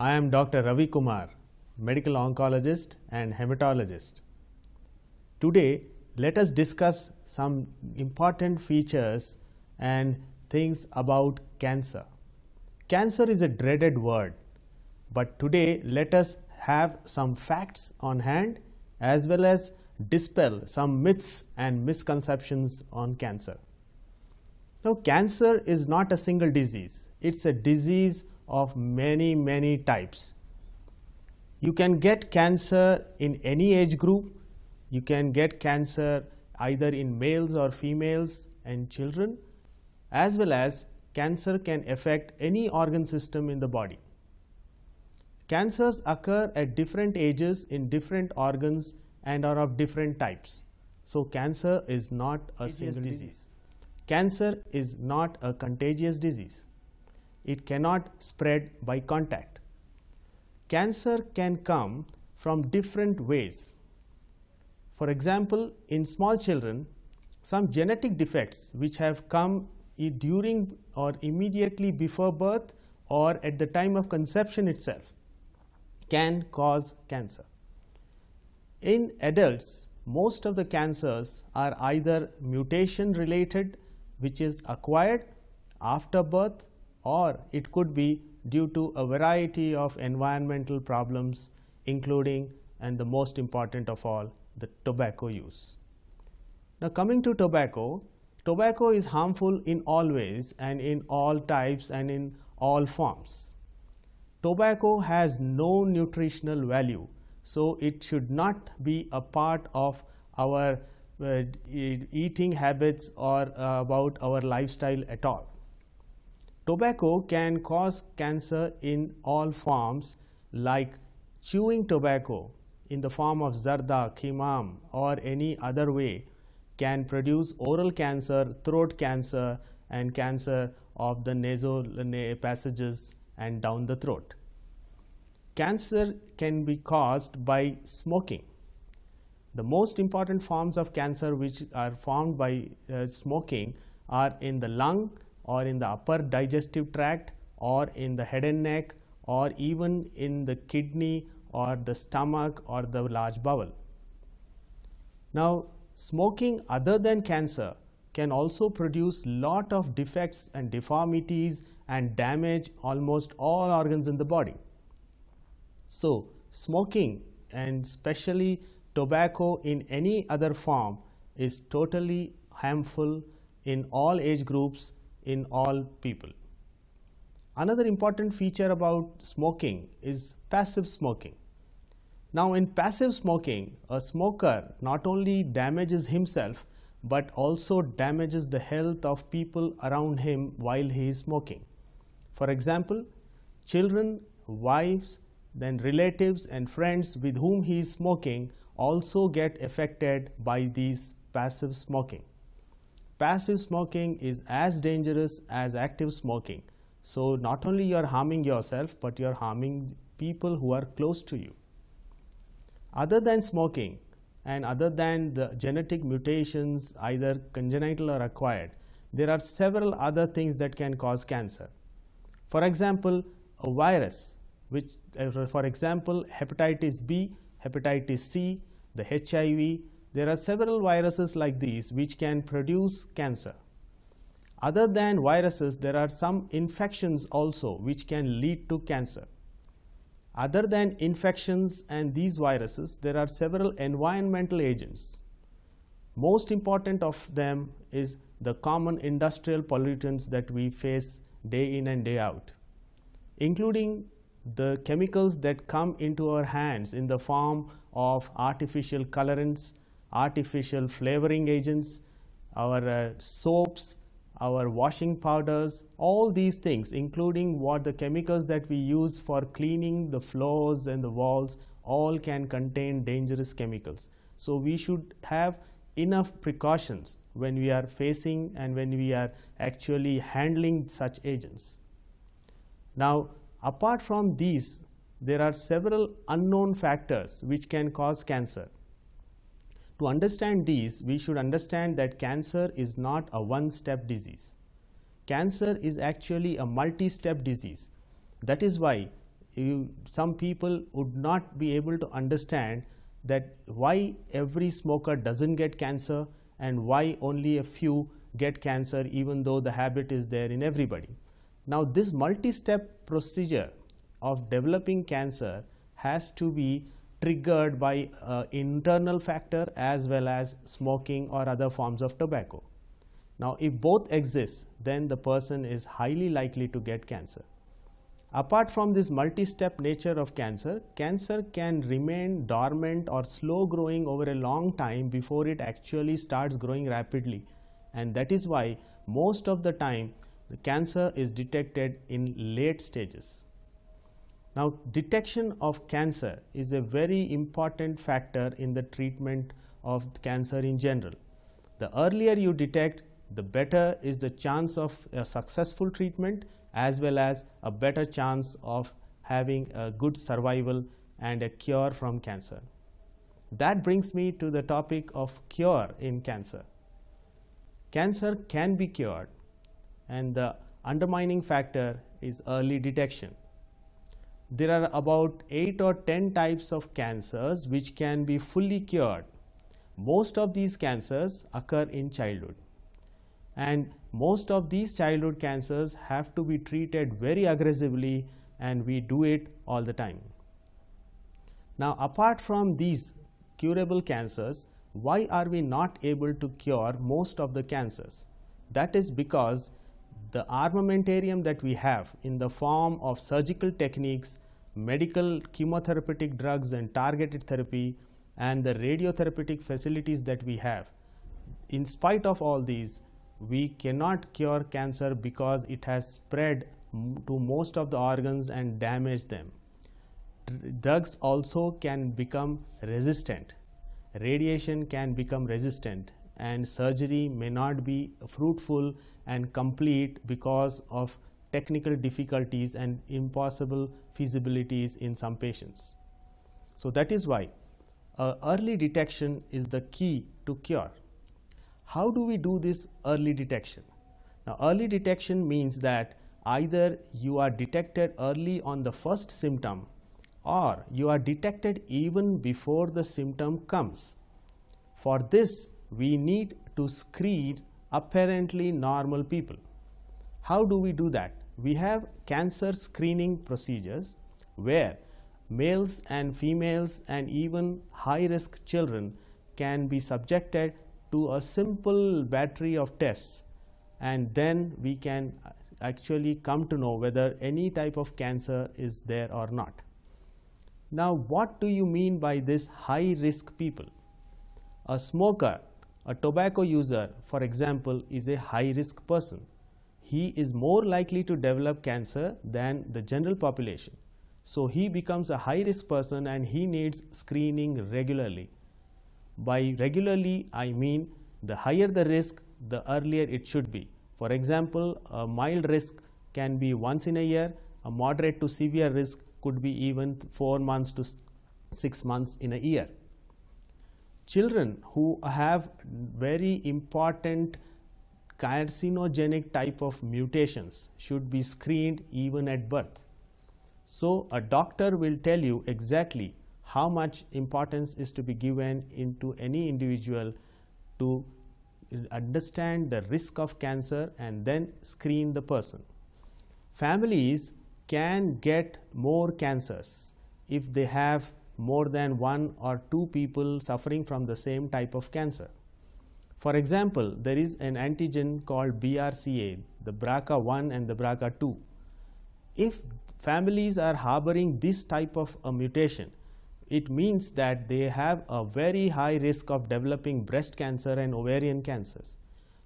I am Dr. Ravi Kumar, medical oncologist and hematologist. Today, let us discuss some important features and things about cancer. Cancer is a dreaded word, but today let us have some facts on hand as well as dispel some myths and misconceptions on cancer. Now, cancer is not a single disease, it's a disease of many, many types. You can get cancer in any age group. You can get cancer either in males or females and children, as well as cancer can affect any organ system in the body. Cancers occur at different ages in different organs and are of different types. So cancer is not a single disease. disease. Cancer is not a contagious disease. It cannot spread by contact. Cancer can come from different ways. For example, in small children, some genetic defects which have come during or immediately before birth or at the time of conception itself can cause cancer. In adults, most of the cancers are either mutation related, which is acquired after birth or it could be due to a variety of environmental problems including and the most important of all the tobacco use. Now coming to tobacco, tobacco is harmful in all ways and in all types and in all forms. Tobacco has no nutritional value, so it should not be a part of our uh, eating habits or uh, about our lifestyle at all. Tobacco can cause cancer in all forms like chewing tobacco in the form of zarda, khimam or any other way can produce oral cancer, throat cancer and cancer of the nasal passages and down the throat. Cancer can be caused by smoking. The most important forms of cancer which are formed by uh, smoking are in the lung, or in the upper digestive tract or in the head and neck or even in the kidney or the stomach or the large bowel. Now, smoking other than cancer can also produce lot of defects and deformities and damage almost all organs in the body. So, smoking and especially tobacco in any other form is totally harmful in all age groups in all people. Another important feature about smoking is passive smoking. Now in passive smoking, a smoker not only damages himself but also damages the health of people around him while he is smoking. For example, children, wives, then relatives and friends with whom he is smoking also get affected by these passive smoking passive smoking is as dangerous as active smoking. So not only you are harming yourself, but you are harming people who are close to you. Other than smoking and other than the genetic mutations, either congenital or acquired, there are several other things that can cause cancer. For example, a virus, which, uh, for example, hepatitis B, hepatitis C, the HIV, there are several viruses like these which can produce cancer. Other than viruses, there are some infections also which can lead to cancer. Other than infections and these viruses, there are several environmental agents. Most important of them is the common industrial pollutants that we face day in and day out, including the chemicals that come into our hands in the form of artificial colorants, artificial flavoring agents, our uh, soaps, our washing powders, all these things, including what the chemicals that we use for cleaning the floors and the walls, all can contain dangerous chemicals. So we should have enough precautions when we are facing and when we are actually handling such agents. Now, apart from these, there are several unknown factors which can cause cancer. To understand these, we should understand that cancer is not a one-step disease. Cancer is actually a multi-step disease. That is why you, some people would not be able to understand that why every smoker doesn't get cancer and why only a few get cancer even though the habit is there in everybody. Now this multi-step procedure of developing cancer has to be triggered by uh, internal factor as well as smoking or other forms of tobacco. Now, if both exist, then the person is highly likely to get cancer. Apart from this multi-step nature of cancer, cancer can remain dormant or slow growing over a long time before it actually starts growing rapidly. And that is why most of the time the cancer is detected in late stages. Now, detection of cancer is a very important factor in the treatment of cancer in general. The earlier you detect, the better is the chance of a successful treatment as well as a better chance of having a good survival and a cure from cancer. That brings me to the topic of cure in cancer. Cancer can be cured and the undermining factor is early detection there are about 8 or 10 types of cancers which can be fully cured. Most of these cancers occur in childhood. And most of these childhood cancers have to be treated very aggressively and we do it all the time. Now, apart from these curable cancers, why are we not able to cure most of the cancers? That is because the armamentarium that we have in the form of surgical techniques, medical chemotherapeutic drugs and targeted therapy and the radiotherapeutic facilities that we have. In spite of all these, we cannot cure cancer because it has spread to most of the organs and damaged them. Drugs also can become resistant. Radiation can become resistant and surgery may not be fruitful and complete because of technical difficulties and impossible feasibilities in some patients. So that is why uh, early detection is the key to cure. How do we do this early detection? Now early detection means that either you are detected early on the first symptom or you are detected even before the symptom comes. For this we need to screen apparently normal people. How do we do that? We have cancer screening procedures where males and females and even high-risk children can be subjected to a simple battery of tests and then we can actually come to know whether any type of cancer is there or not. Now what do you mean by this high risk people? A smoker a tobacco user, for example, is a high-risk person. He is more likely to develop cancer than the general population. So he becomes a high-risk person and he needs screening regularly. By regularly, I mean the higher the risk, the earlier it should be. For example, a mild risk can be once in a year, a moderate to severe risk could be even 4 months to 6 months in a year children who have very important carcinogenic type of mutations should be screened even at birth. So a doctor will tell you exactly how much importance is to be given into any individual to understand the risk of cancer and then screen the person. Families can get more cancers if they have more than one or two people suffering from the same type of cancer. For example, there is an antigen called BRCA, the BRCA1 and the BRCA2. If families are harboring this type of a mutation, it means that they have a very high risk of developing breast cancer and ovarian cancers.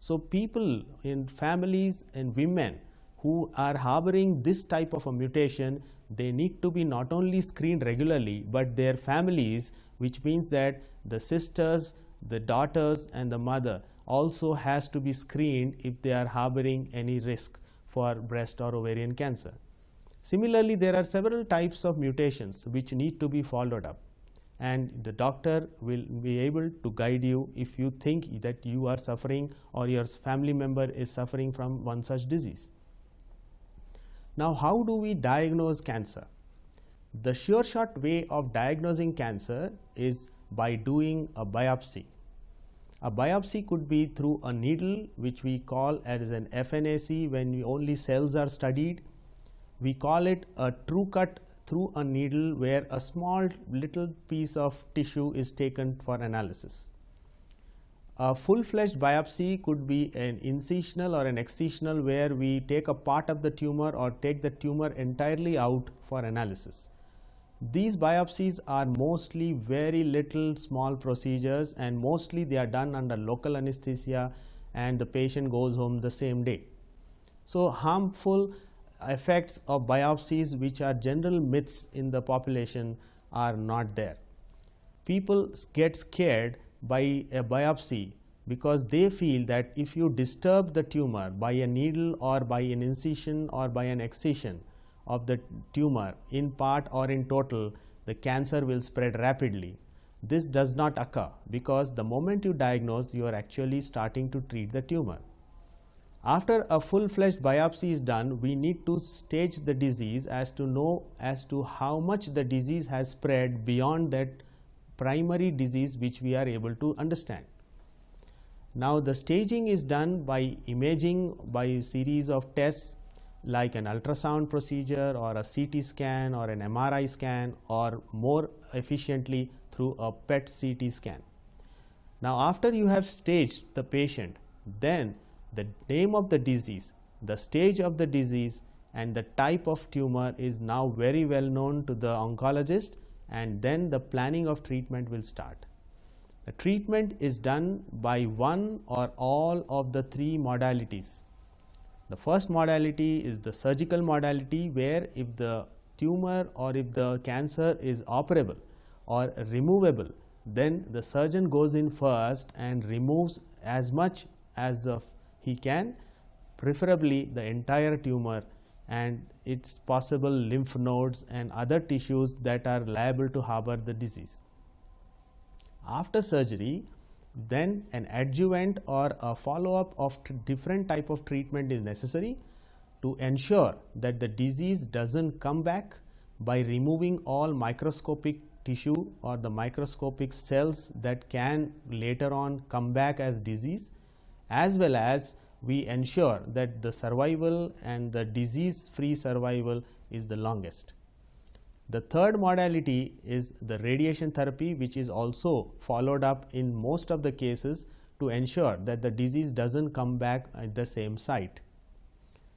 So people in families and women who are harboring this type of a mutation, they need to be not only screened regularly, but their families, which means that the sisters, the daughters and the mother also has to be screened if they are harboring any risk for breast or ovarian cancer. Similarly, there are several types of mutations which need to be followed up and the doctor will be able to guide you if you think that you are suffering or your family member is suffering from one such disease. Now, how do we diagnose cancer? The sure shot way of diagnosing cancer is by doing a biopsy. A biopsy could be through a needle which we call as an FNAC when only cells are studied. We call it a true cut through a needle where a small little piece of tissue is taken for analysis. A full-fledged biopsy could be an incisional or an excisional where we take a part of the tumor or take the tumor entirely out for analysis. These biopsies are mostly very little small procedures and mostly they are done under local anesthesia and the patient goes home the same day. So harmful effects of biopsies which are general myths in the population are not there. People get scared by a biopsy because they feel that if you disturb the tumor by a needle or by an incision or by an excision of the tumor in part or in total, the cancer will spread rapidly. This does not occur because the moment you diagnose, you are actually starting to treat the tumor. After a full-fledged biopsy is done, we need to stage the disease as to know as to how much the disease has spread beyond that primary disease which we are able to understand. Now, the staging is done by imaging by series of tests like an ultrasound procedure or a CT scan or an MRI scan or more efficiently through a PET CT scan. Now, after you have staged the patient, then the name of the disease, the stage of the disease and the type of tumor is now very well known to the oncologist and then the planning of treatment will start. The treatment is done by one or all of the three modalities. The first modality is the surgical modality where if the tumor or if the cancer is operable or removable, then the surgeon goes in first and removes as much as the, he can, preferably the entire tumor and it's possible lymph nodes and other tissues that are liable to harbor the disease. After surgery, then an adjuvant or a follow-up of different type of treatment is necessary to ensure that the disease doesn't come back by removing all microscopic tissue or the microscopic cells that can later on come back as disease as well as we ensure that the survival and the disease free survival is the longest. The third modality is the radiation therapy which is also followed up in most of the cases to ensure that the disease does not come back at the same site.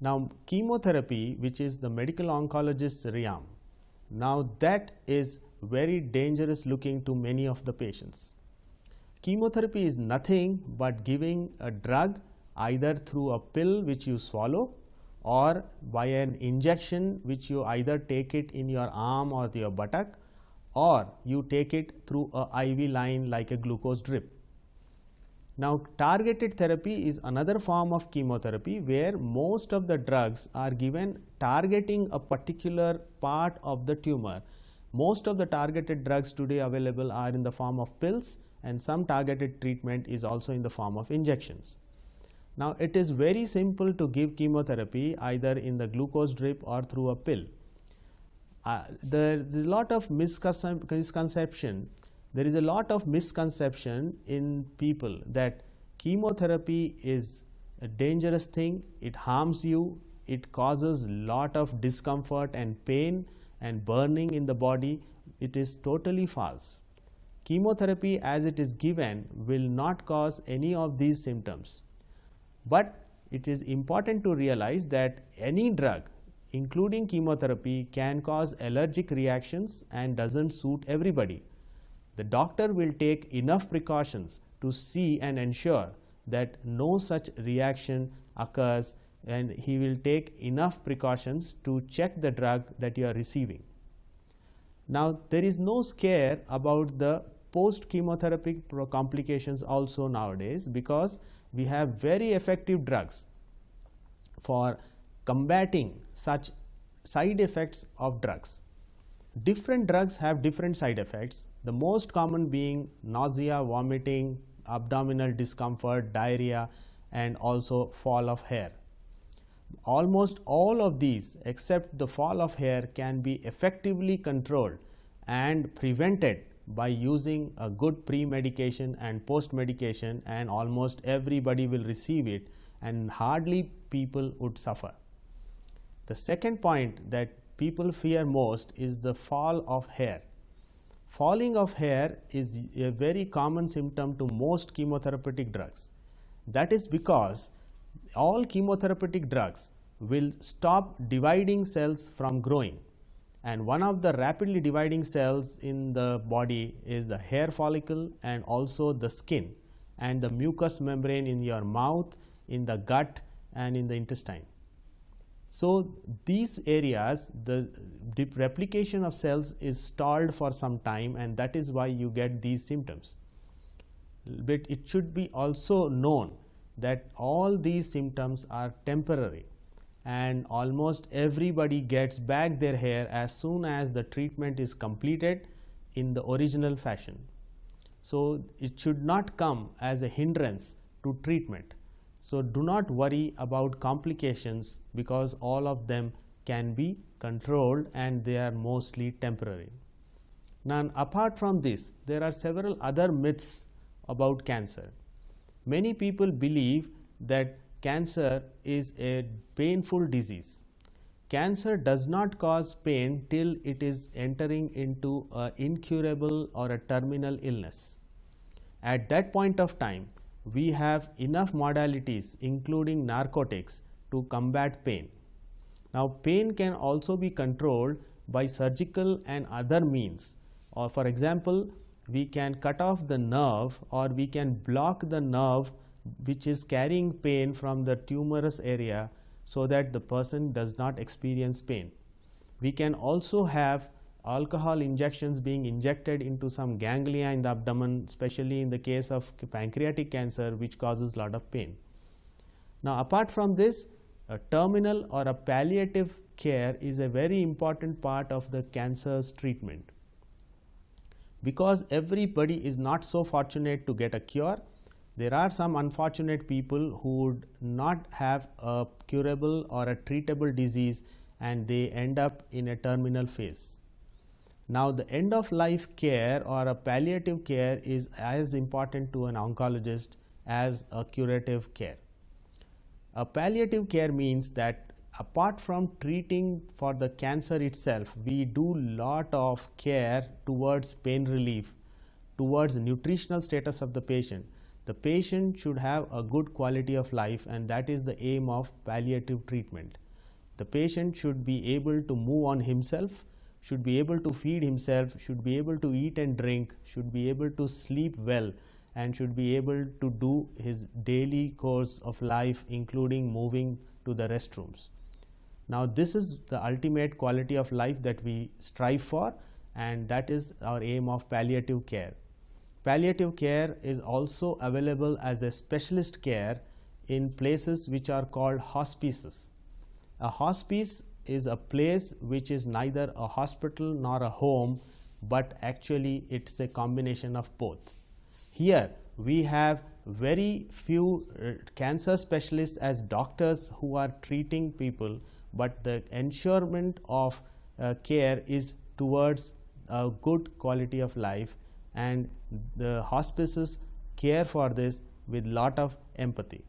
Now chemotherapy which is the medical oncologist's realm, now that is very dangerous looking to many of the patients. Chemotherapy is nothing but giving a drug either through a pill which you swallow or by an injection which you either take it in your arm or your buttock or you take it through a IV line like a glucose drip. Now, targeted therapy is another form of chemotherapy where most of the drugs are given targeting a particular part of the tumor. Most of the targeted drugs today available are in the form of pills and some targeted treatment is also in the form of injections. Now it is very simple to give chemotherapy either in the glucose drip or through a pill. Uh, there is a lot of misconception. There is a lot of misconception in people that chemotherapy is a dangerous thing. It harms you. It causes lot of discomfort and pain and burning in the body. It is totally false. Chemotherapy as it is given will not cause any of these symptoms but it is important to realize that any drug including chemotherapy can cause allergic reactions and doesn't suit everybody. The doctor will take enough precautions to see and ensure that no such reaction occurs and he will take enough precautions to check the drug that you are receiving. Now there is no scare about the post chemotherapy complications also nowadays because we have very effective drugs for combating such side effects of drugs. Different drugs have different side effects, the most common being nausea, vomiting, abdominal discomfort, diarrhea and also fall of hair. Almost all of these except the fall of hair can be effectively controlled and prevented by using a good pre-medication and post-medication and almost everybody will receive it and hardly people would suffer. The second point that people fear most is the fall of hair. Falling of hair is a very common symptom to most chemotherapeutic drugs. That is because all chemotherapeutic drugs will stop dividing cells from growing and one of the rapidly dividing cells in the body is the hair follicle and also the skin and the mucous membrane in your mouth, in the gut and in the intestine. So, these areas the replication of cells is stalled for some time and that is why you get these symptoms. But it should be also known that all these symptoms are temporary and almost everybody gets back their hair as soon as the treatment is completed in the original fashion. So, it should not come as a hindrance to treatment. So, do not worry about complications because all of them can be controlled and they are mostly temporary. Now, apart from this, there are several other myths about cancer. Many people believe that cancer is a painful disease. Cancer does not cause pain till it is entering into an incurable or a terminal illness. At that point of time, we have enough modalities including narcotics to combat pain. Now, pain can also be controlled by surgical and other means or for example, we can cut off the nerve or we can block the nerve which is carrying pain from the tumorous area so that the person does not experience pain. We can also have alcohol injections being injected into some ganglia in the abdomen, especially in the case of pancreatic cancer, which causes lot of pain. Now, apart from this, a terminal or a palliative care is a very important part of the cancer's treatment. Because everybody is not so fortunate to get a cure, there are some unfortunate people who would not have a curable or a treatable disease and they end up in a terminal phase. Now, the end of life care or a palliative care is as important to an oncologist as a curative care. A palliative care means that apart from treating for the cancer itself, we do lot of care towards pain relief, towards nutritional status of the patient. The patient should have a good quality of life and that is the aim of palliative treatment. The patient should be able to move on himself, should be able to feed himself, should be able to eat and drink, should be able to sleep well and should be able to do his daily course of life including moving to the restrooms. Now this is the ultimate quality of life that we strive for and that is our aim of palliative care. Palliative care is also available as a specialist care in places which are called hospices. A hospice is a place which is neither a hospital nor a home, but actually it's a combination of both. Here we have very few uh, cancer specialists as doctors who are treating people, but the ensurement of uh, care is towards a good quality of life and the hospices care for this with lot of empathy.